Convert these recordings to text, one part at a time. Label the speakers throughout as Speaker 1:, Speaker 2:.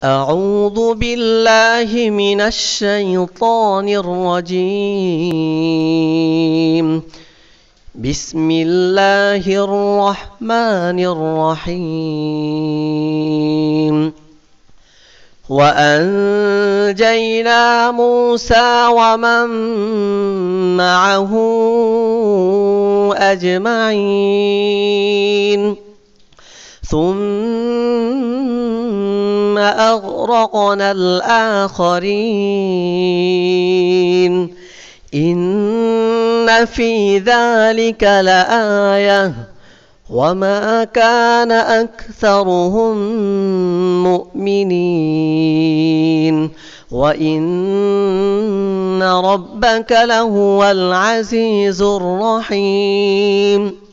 Speaker 1: أعوذ بالله من الشيطان الرجيم بسم الله الرحمن الرحيم وأنجينا موسى ومن معه أجمعين ثم وأغرقنا الآخرين إن في ذلك لآية وما كان أكثرهم مؤمنين وإن ربك لهو العزيز الرحيم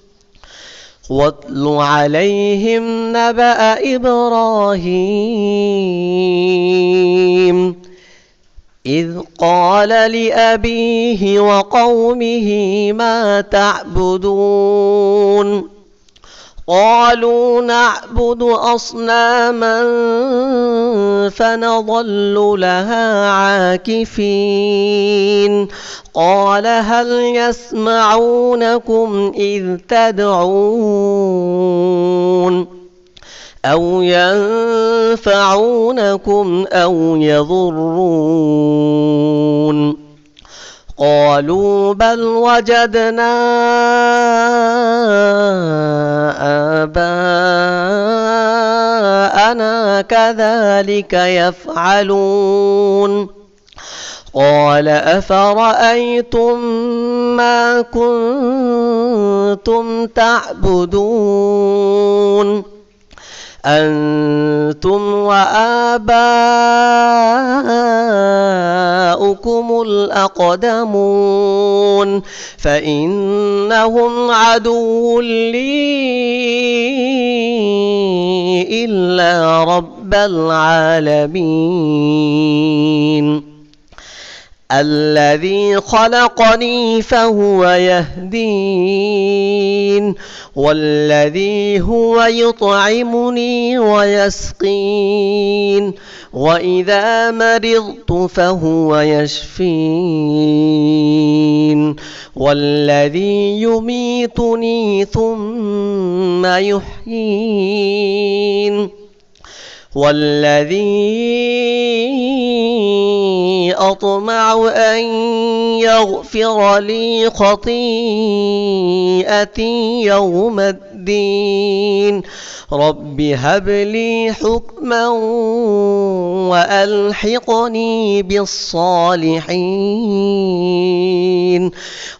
Speaker 1: واتل عليهم نبأ إبراهيم إذ قال لأبيه وقومه ما تعبدون قالوا نعبد أصناما فنظل لها عاكفين قال هل يسمعونكم إذ تدعون أو ينفعونكم أو يضرون قالوا بل وجدنا آباءنا ربنا كذلك يفعلون قال أفرأيتم ما كنتم تعبدون أنتم وآباؤكم الأقدمون فإنهم عدو لي إلا رب العالمين الذي خلقني فهو يهدين والذي هو يطعمني ويسقين وإذا مرضت فهو يشفين والذي يميتني ثم يحيين والذي أطمع أن يغفر لي خطيئتي يوم الدين رب هب لي حكما وألحقني بالصالحين العالمين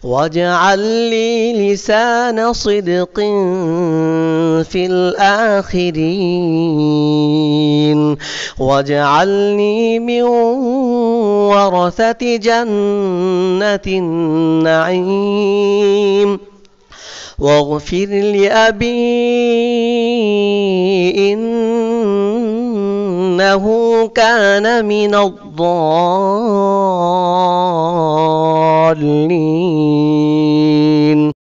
Speaker 1: واجعل لي لسان صدق في الآخرين واجعلني من ورثة جنة النعيم واغفر لأبي إنه كان من الضالين الضالين